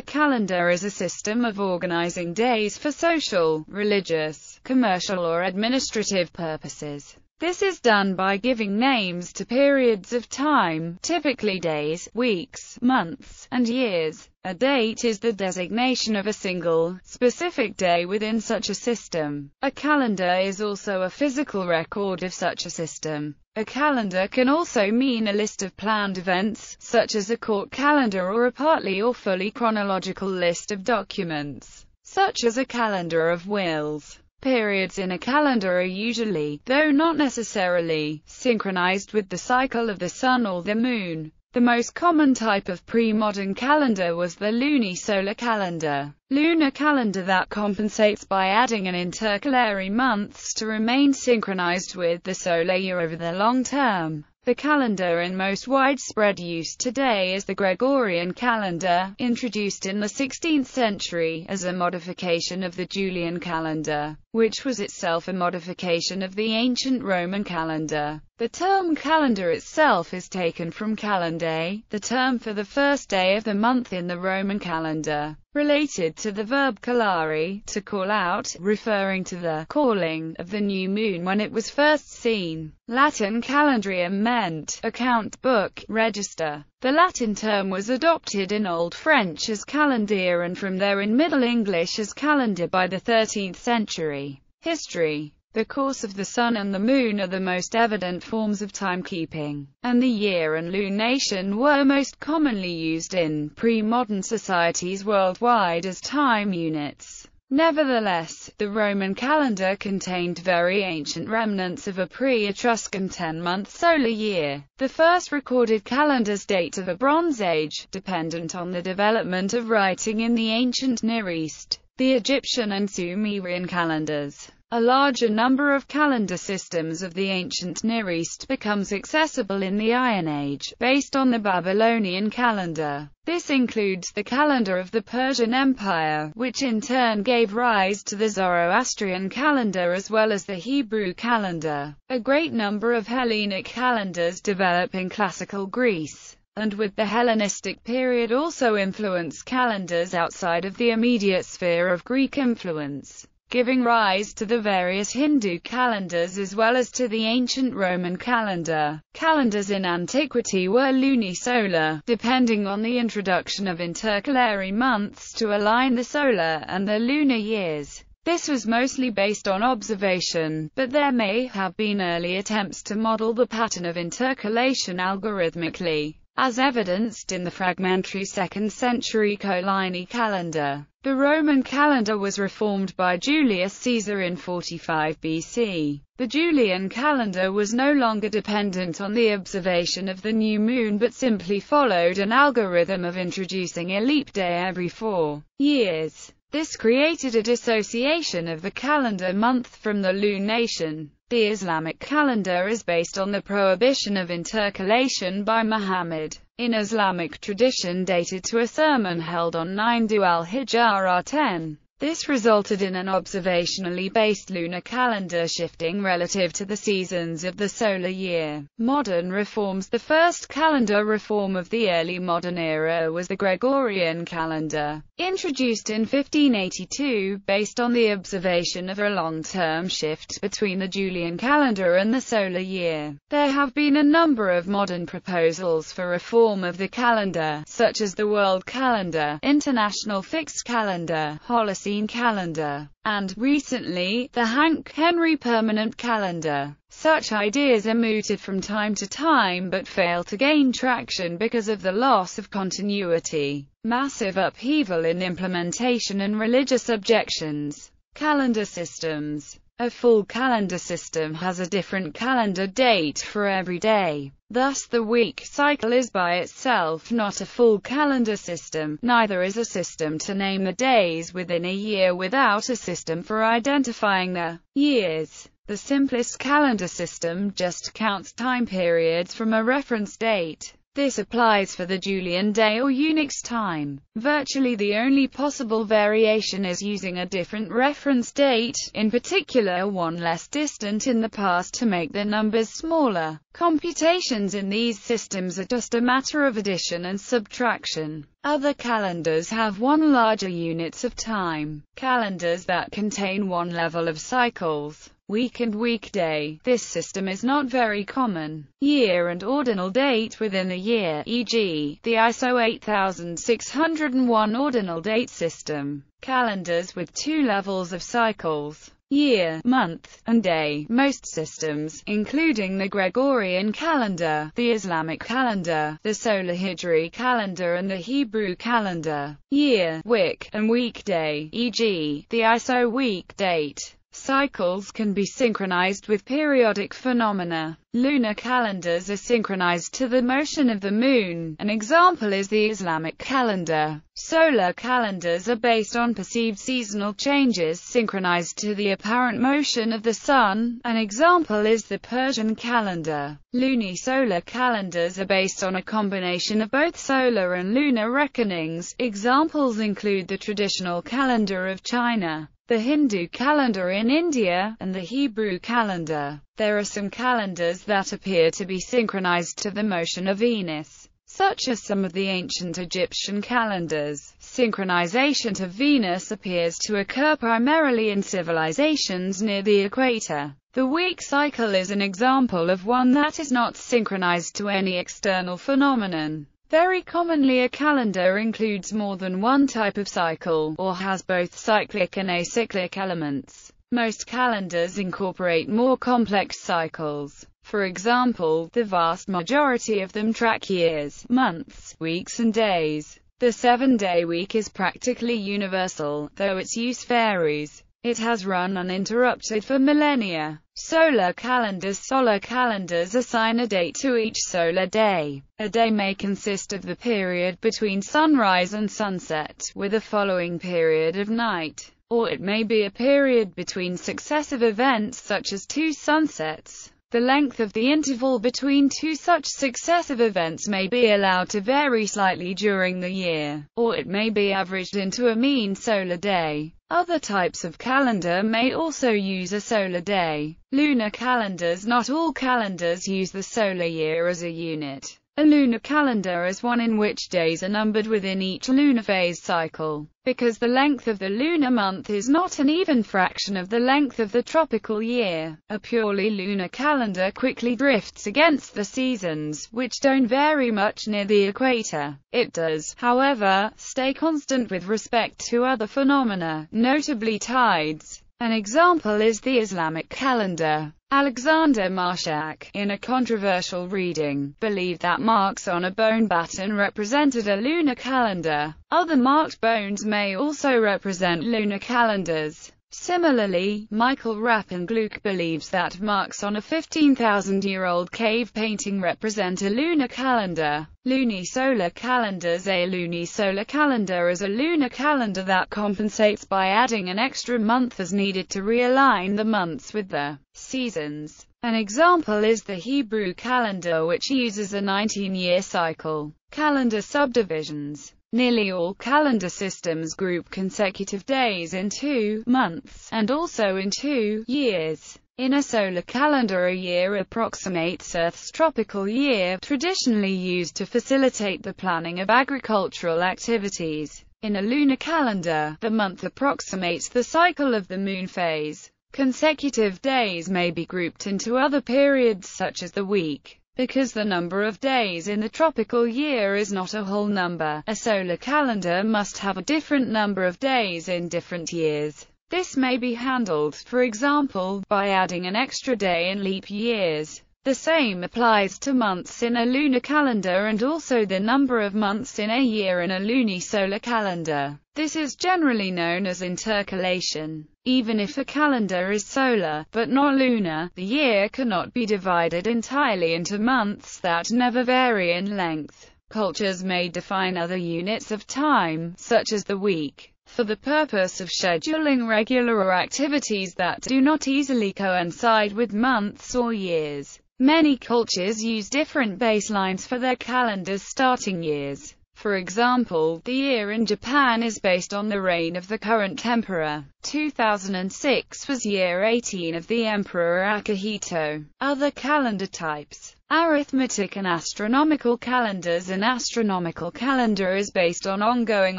A calendar is a system of organizing days for social, religious, commercial or administrative purposes. This is done by giving names to periods of time, typically days, weeks, months, and years. A date is the designation of a single, specific day within such a system. A calendar is also a physical record of such a system. A calendar can also mean a list of planned events, such as a court calendar or a partly or fully chronological list of documents, such as a calendar of wills. Periods in a calendar are usually, though not necessarily, synchronized with the cycle of the sun or the moon. The most common type of pre-modern calendar was the lunisolar calendar, lunar calendar that compensates by adding an intercalary months to remain synchronized with the solar year over the long term. The calendar in most widespread use today is the Gregorian calendar, introduced in the 16th century, as a modification of the Julian calendar, which was itself a modification of the ancient Roman calendar. The term calendar itself is taken from calendae, the term for the first day of the month in the Roman calendar, related to the verb calare, to call out, referring to the calling of the new moon when it was first seen. Latin calendarium meant account book, register. The Latin term was adopted in Old French as calendier and from there in Middle English as calendar by the 13th century. History the course of the Sun and the Moon are the most evident forms of timekeeping, and the year and lunation were most commonly used in pre-modern societies worldwide as time units. Nevertheless, the Roman calendar contained very ancient remnants of a pre-Etruscan 10-month solar year. The first recorded calendars date of the Bronze Age, dependent on the development of writing in the ancient Near East, the Egyptian and Sumerian calendars a larger number of calendar systems of the ancient Near East becomes accessible in the Iron Age, based on the Babylonian calendar. This includes the calendar of the Persian Empire, which in turn gave rise to the Zoroastrian calendar as well as the Hebrew calendar. A great number of Hellenic calendars develop in classical Greece and with the Hellenistic period also influence calendars outside of the immediate sphere of Greek influence giving rise to the various Hindu calendars as well as to the ancient Roman calendar. Calendars in antiquity were lunisolar, depending on the introduction of intercalary months to align the solar and the lunar years. This was mostly based on observation, but there may have been early attempts to model the pattern of intercalation algorithmically as evidenced in the fragmentary 2nd century Colini calendar. The Roman calendar was reformed by Julius Caesar in 45 BC. The Julian calendar was no longer dependent on the observation of the new moon but simply followed an algorithm of introducing a leap day every four years. This created a dissociation of the calendar month from the lunation. The Islamic calendar is based on the prohibition of intercalation by Muhammad. In Islamic tradition dated to a sermon held on 9 Dhu al-Hijjah 10, this resulted in an observationally based lunar calendar shifting relative to the seasons of the solar year. Modern reforms The first calendar reform of the early modern era was the Gregorian calendar, introduced in 1582 based on the observation of a long-term shift between the Julian calendar and the solar year. There have been a number of modern proposals for reform of the calendar, such as the world calendar, international fixed calendar, holiday magazine calendar, and, recently, the Hank Henry permanent calendar. Such ideas are mooted from time to time but fail to gain traction because of the loss of continuity, massive upheaval in implementation and religious objections. Calendar systems a full calendar system has a different calendar date for every day. Thus the week cycle is by itself not a full calendar system, neither is a system to name the days within a year without a system for identifying the years. The simplest calendar system just counts time periods from a reference date. This applies for the Julian day or Unix time. Virtually the only possible variation is using a different reference date, in particular one less distant in the past to make the numbers smaller. Computations in these systems are just a matter of addition and subtraction. Other calendars have one larger units of time, calendars that contain one level of cycles week and weekday. This system is not very common. Year and ordinal date within the year, e.g., the ISO 8601 ordinal date system. Calendars with two levels of cycles year, month, and day. Most systems, including the Gregorian calendar, the Islamic calendar, the Solar Hijri calendar and the Hebrew calendar, year, week, and weekday, e.g., the ISO week date, Cycles can be synchronized with periodic phenomena. Lunar calendars are synchronized to the motion of the moon. An example is the Islamic calendar. Solar calendars are based on perceived seasonal changes synchronized to the apparent motion of the sun. An example is the Persian calendar. Lunisolar calendars are based on a combination of both solar and lunar reckonings. Examples include the traditional calendar of China, the Hindu calendar in India, and the Hebrew calendar. There are some calendars that appear to be synchronized to the motion of Venus, such as some of the ancient Egyptian calendars. Synchronization to Venus appears to occur primarily in civilizations near the equator. The week cycle is an example of one that is not synchronized to any external phenomenon. Very commonly a calendar includes more than one type of cycle, or has both cyclic and acyclic elements. Most calendars incorporate more complex cycles. For example, the vast majority of them track years, months, weeks and days. The seven-day week is practically universal, though its use varies. It has run uninterrupted for millennia. Solar calendars Solar calendars assign a date to each solar day. A day may consist of the period between sunrise and sunset, with a following period of night, or it may be a period between successive events such as two sunsets. The length of the interval between two such successive events may be allowed to vary slightly during the year, or it may be averaged into a mean solar day. Other types of calendar may also use a solar day. Lunar calendars Not all calendars use the solar year as a unit. A lunar calendar is one in which days are numbered within each lunar phase cycle. Because the length of the lunar month is not an even fraction of the length of the tropical year, a purely lunar calendar quickly drifts against the seasons, which don't vary much near the equator. It does, however, stay constant with respect to other phenomena, notably tides. An example is the Islamic calendar, Alexander Marshak, in a controversial reading, believed that marks on a bone baton represented a lunar calendar. Other marked bones may also represent lunar calendars. Similarly, Michael Gluck believes that marks on a 15,000-year-old cave painting represent a lunar calendar. Lunisolar calendars A lunisolar calendar is a lunar calendar that compensates by adding an extra month as needed to realign the months with the seasons. An example is the Hebrew calendar which uses a 19-year cycle. Calendar subdivisions Nearly all calendar systems group consecutive days in two months, and also in two years. In a solar calendar a year approximates Earth's tropical year, traditionally used to facilitate the planning of agricultural activities. In a lunar calendar, the month approximates the cycle of the moon phase. Consecutive days may be grouped into other periods such as the week. Because the number of days in the tropical year is not a whole number, a solar calendar must have a different number of days in different years. This may be handled, for example, by adding an extra day in leap years. The same applies to months in a lunar calendar and also the number of months in a year in a lunisolar calendar. This is generally known as intercalation. Even if a calendar is solar, but not lunar, the year cannot be divided entirely into months that never vary in length. Cultures may define other units of time, such as the week, for the purpose of scheduling regular activities that do not easily coincide with months or years. Many cultures use different baselines for their calendars starting years. For example, the year in Japan is based on the reign of the current emperor. 2006 was year 18 of the Emperor Akihito. Other calendar types Arithmetic and astronomical calendars An astronomical calendar is based on ongoing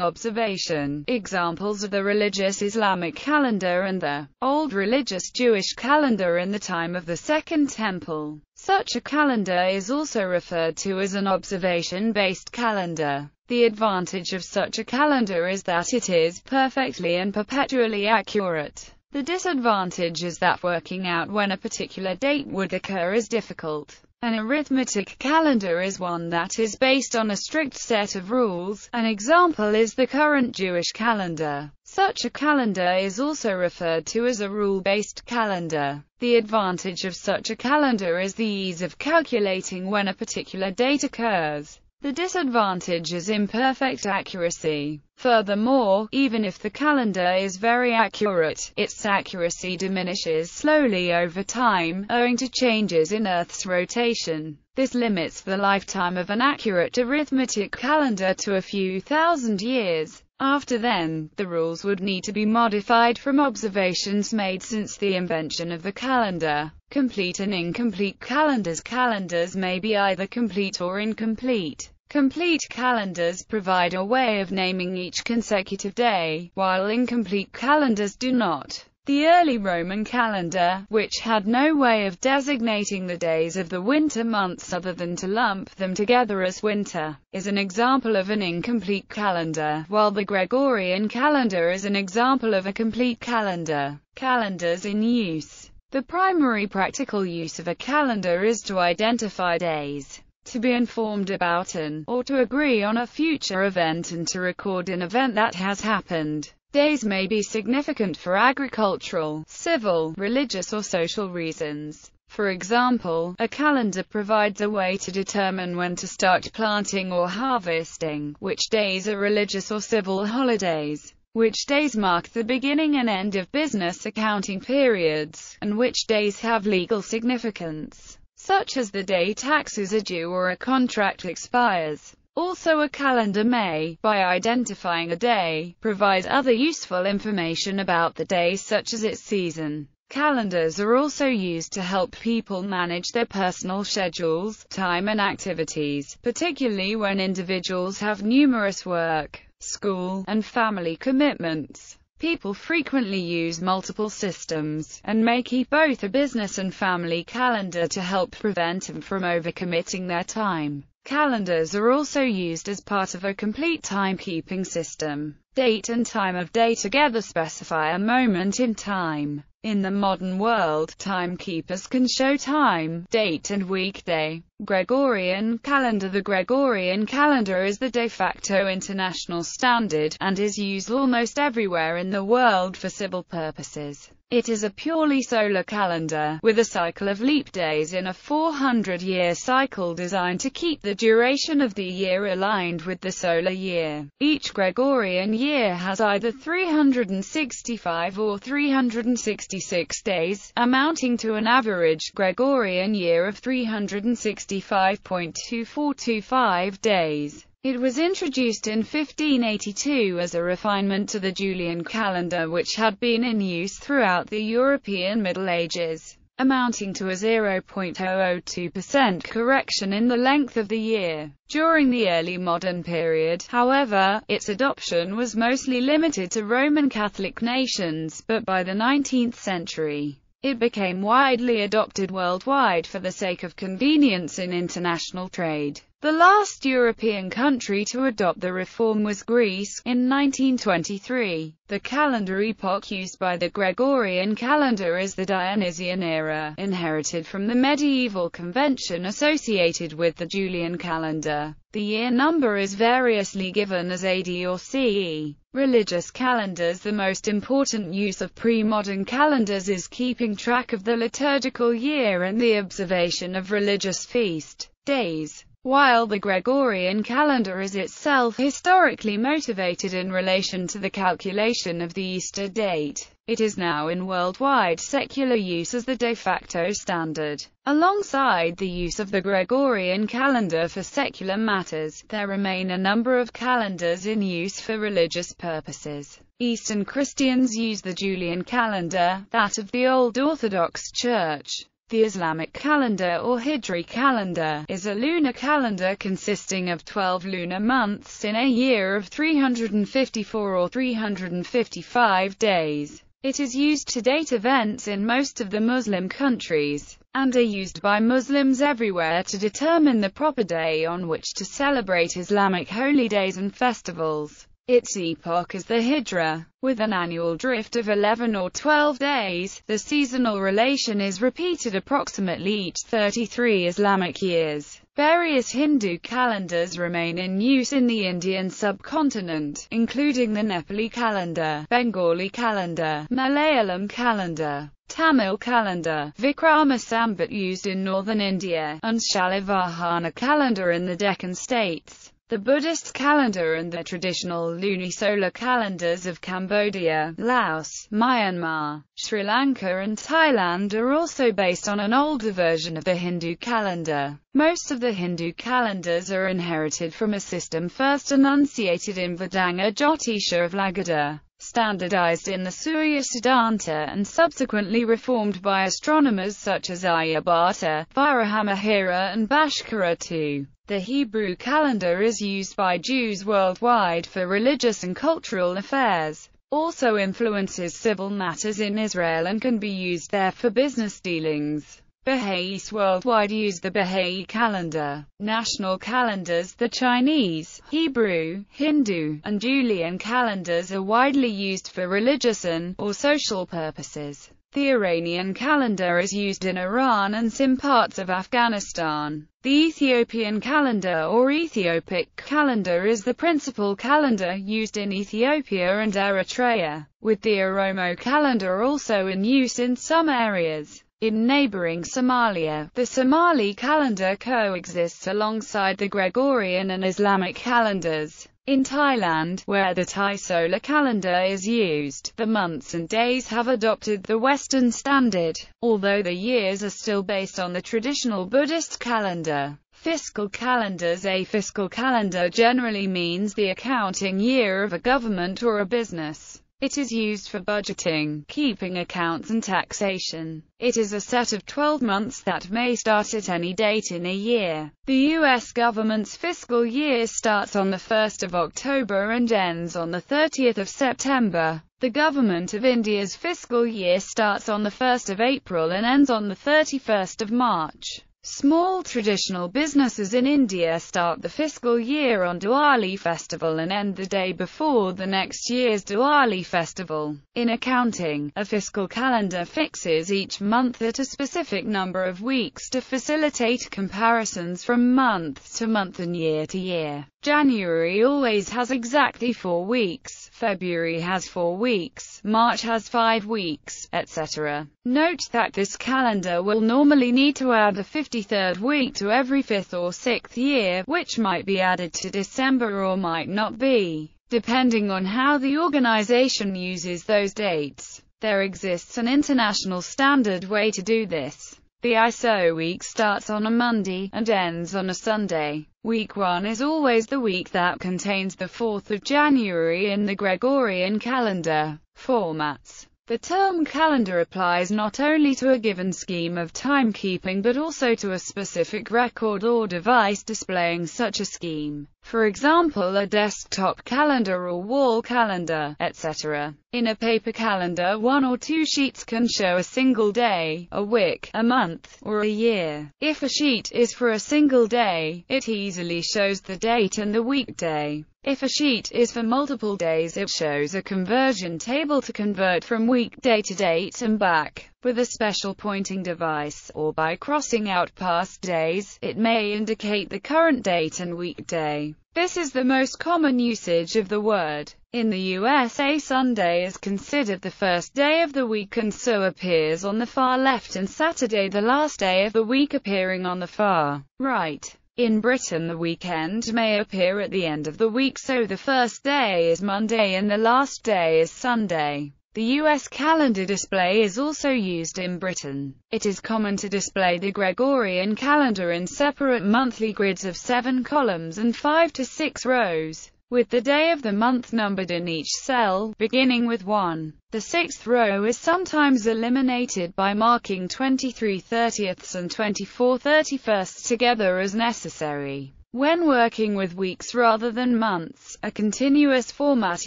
observation. Examples are the religious Islamic calendar and the old religious Jewish calendar in the time of the Second Temple. Such a calendar is also referred to as an observation-based calendar. The advantage of such a calendar is that it is perfectly and perpetually accurate. The disadvantage is that working out when a particular date would occur is difficult. An arithmetic calendar is one that is based on a strict set of rules. An example is the current Jewish calendar. Such a calendar is also referred to as a rule-based calendar. The advantage of such a calendar is the ease of calculating when a particular date occurs. The disadvantage is imperfect accuracy. Furthermore, even if the calendar is very accurate, its accuracy diminishes slowly over time, owing to changes in Earth's rotation. This limits the lifetime of an accurate arithmetic calendar to a few thousand years. After then, the rules would need to be modified from observations made since the invention of the calendar. Complete and incomplete calendars Calendars may be either complete or incomplete. Complete calendars provide a way of naming each consecutive day, while incomplete calendars do not. The early Roman calendar, which had no way of designating the days of the winter months other than to lump them together as winter, is an example of an incomplete calendar, while the Gregorian calendar is an example of a complete calendar. Calendars in use The primary practical use of a calendar is to identify days to be informed about an, or to agree on a future event and to record an event that has happened. Days may be significant for agricultural, civil, religious or social reasons. For example, a calendar provides a way to determine when to start planting or harvesting, which days are religious or civil holidays, which days mark the beginning and end of business accounting periods, and which days have legal significance, such as the day taxes are due or a contract expires. Also a calendar may, by identifying a day, provide other useful information about the day such as its season. Calendars are also used to help people manage their personal schedules, time and activities, particularly when individuals have numerous work, school, and family commitments. People frequently use multiple systems, and may keep both a business and family calendar to help prevent them from overcommitting their time. Calendars are also used as part of a complete timekeeping system. Date and time of day together specify a moment in time. In the modern world, timekeepers can show time, date and weekday. Gregorian calendar The Gregorian calendar is the de facto international standard, and is used almost everywhere in the world for civil purposes. It is a purely solar calendar, with a cycle of leap days in a 400-year cycle designed to keep the duration of the year aligned with the solar year. Each Gregorian year has either 365 or 366 days, amounting to an average Gregorian year of 366. 365.2425 days. It was introduced in 1582 as a refinement to the Julian calendar which had been in use throughout the European Middle Ages, amounting to a 0.002% correction in the length of the year. During the early modern period, however, its adoption was mostly limited to Roman Catholic nations, but by the 19th century, it became widely adopted worldwide for the sake of convenience in international trade. The last European country to adopt the reform was Greece, in 1923. The calendar epoch used by the Gregorian calendar is the Dionysian era, inherited from the medieval convention associated with the Julian calendar. The year number is variously given as AD or CE. Religious calendars The most important use of pre-modern calendars is keeping track of the liturgical year and the observation of religious feast days. While the Gregorian calendar is itself historically motivated in relation to the calculation of the Easter date, it is now in worldwide secular use as the de facto standard. Alongside the use of the Gregorian calendar for secular matters, there remain a number of calendars in use for religious purposes. Eastern Christians use the Julian calendar, that of the Old Orthodox Church, the Islamic calendar or Hijri calendar, is a lunar calendar consisting of 12 lunar months in a year of 354 or 355 days. It is used to date events in most of the Muslim countries, and are used by Muslims everywhere to determine the proper day on which to celebrate Islamic holy days and festivals. Its epoch is the Hydra, with an annual drift of 11 or 12 days. The seasonal relation is repeated approximately each 33 Islamic years. Various Hindu calendars remain in use in the Indian subcontinent, including the Nepali calendar, Bengali calendar, Malayalam calendar, Tamil calendar, Vikrama Sambat used in northern India, and Shalivahana calendar in the Deccan states the Buddhist calendar and the traditional lunisolar calendars of Cambodia, Laos, Myanmar, Sri Lanka and Thailand are also based on an older version of the Hindu calendar. Most of the Hindu calendars are inherited from a system first enunciated in Vedanga Jyotisha of Lagada, standardized in the Surya Siddhanta and subsequently reformed by astronomers such as Aryabhata, Varahamihira and Bhaskara too. The Hebrew calendar is used by Jews worldwide for religious and cultural affairs, also influences civil matters in Israel and can be used there for business dealings. Baha'is worldwide use the Baha'i calendar, national calendars the Chinese, Hebrew, Hindu, and Julian calendars are widely used for religious and, or social purposes. The Iranian calendar is used in Iran and some parts of Afghanistan. The Ethiopian calendar or Ethiopic calendar is the principal calendar used in Ethiopia and Eritrea, with the Oromo calendar also in use in some areas. In neighboring Somalia, the Somali calendar coexists alongside the Gregorian and Islamic calendars. In Thailand, where the Thai solar calendar is used, the months and days have adopted the Western standard, although the years are still based on the traditional Buddhist calendar. Fiscal calendars A fiscal calendar generally means the accounting year of a government or a business. It is used for budgeting, keeping accounts and taxation. It is a set of 12 months that may start at any date in a year. The U.S. government's fiscal year starts on the 1st of October and ends on the 30th of September. The government of India's fiscal year starts on the 1st of April and ends on the 31st of March. Small traditional businesses in India start the fiscal year on Diwali festival and end the day before the next year's Diwali festival. In accounting, a fiscal calendar fixes each month at a specific number of weeks to facilitate comparisons from month to month and year to year. January always has exactly four weeks, February has four weeks, March has five weeks, etc. Note that this calendar will normally need to add a 50 53rd week to every fifth or sixth year, which might be added to December or might not be, depending on how the organization uses those dates. There exists an international standard way to do this. The ISO week starts on a Monday and ends on a Sunday. Week 1 is always the week that contains the 4th of January in the Gregorian calendar formats. The term calendar applies not only to a given scheme of timekeeping but also to a specific record or device displaying such a scheme, for example a desktop calendar or wall calendar, etc. In a paper calendar one or two sheets can show a single day, a week, a month, or a year. If a sheet is for a single day, it easily shows the date and the weekday. If a sheet is for multiple days it shows a conversion table to convert from weekday to date and back, with a special pointing device, or by crossing out past days, it may indicate the current date and weekday. This is the most common usage of the word. In the USA Sunday is considered the first day of the week and so appears on the far left and Saturday the last day of the week appearing on the far right. In Britain the weekend may appear at the end of the week so the first day is Monday and the last day is Sunday. The US calendar display is also used in Britain. It is common to display the Gregorian calendar in separate monthly grids of seven columns and five to six rows with the day of the month numbered in each cell, beginning with 1. The sixth row is sometimes eliminated by marking 23 30ths and 24 31sts together as necessary. When working with weeks rather than months, a continuous format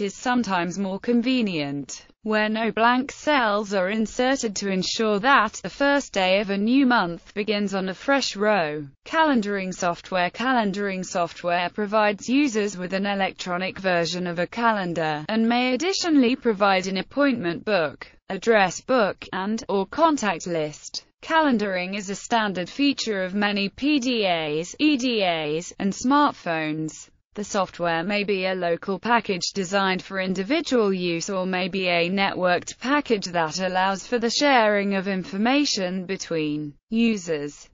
is sometimes more convenient, where no blank cells are inserted to ensure that the first day of a new month begins on a fresh row. Calendaring software Calendaring software provides users with an electronic version of a calendar, and may additionally provide an appointment book, address book, and, or contact list. Calendaring is a standard feature of many PDAs, EDAs, and smartphones. The software may be a local package designed for individual use or may be a networked package that allows for the sharing of information between users.